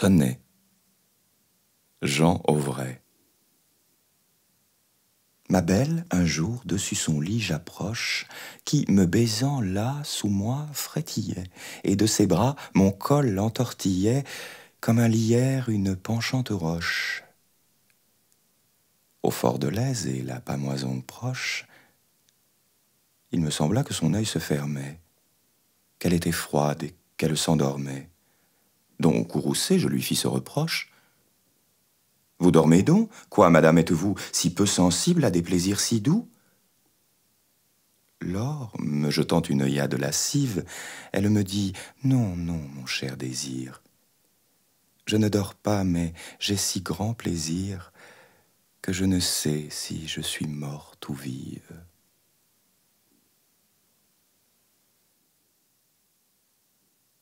Sonnet. Jean Auvray. Ma belle, un jour, dessus son lit, j'approche, qui, me baisant là, sous moi, frétillait, et de ses bras, mon col l'entortillait, comme un lierre une penchante roche. Au fort de l'aise et la pamoison proche, il me sembla que son œil se fermait, qu'elle était froide et qu'elle s'endormait donc je lui fis ce reproche. Vous dormez donc Quoi, madame, êtes-vous si peu sensible à des plaisirs si doux Lors, me jetant une œillade lascive, elle me dit Non, non, mon cher désir. Je ne dors pas, mais j'ai si grand plaisir que je ne sais si je suis morte ou vive.